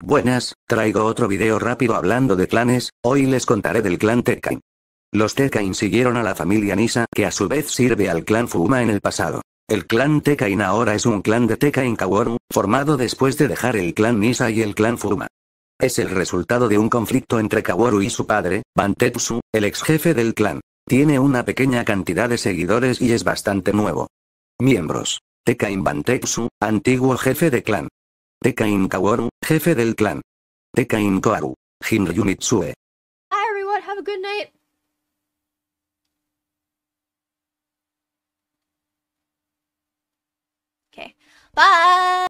Buenas, traigo otro video rápido hablando de clanes, hoy les contaré del clan Tekkain. Los Tekkain siguieron a la familia Nisa que a su vez sirve al clan Fuma en el pasado. El clan Tekkain ahora es un clan de Tekkain Kaworu, formado después de dejar el clan Nisa y el clan Fuma. Es el resultado de un conflicto entre Kaworu y su padre, Bantetsu, el ex jefe del clan. Tiene una pequeña cantidad de seguidores y es bastante nuevo. Miembros. Tekkain Bantetsu, antiguo jefe de clan. Tekain Kawaru, jefe del clan. Tekain Kawaru, Hinryunitsue. Mitsue. Hi everyone, have a good night. Okay, bye!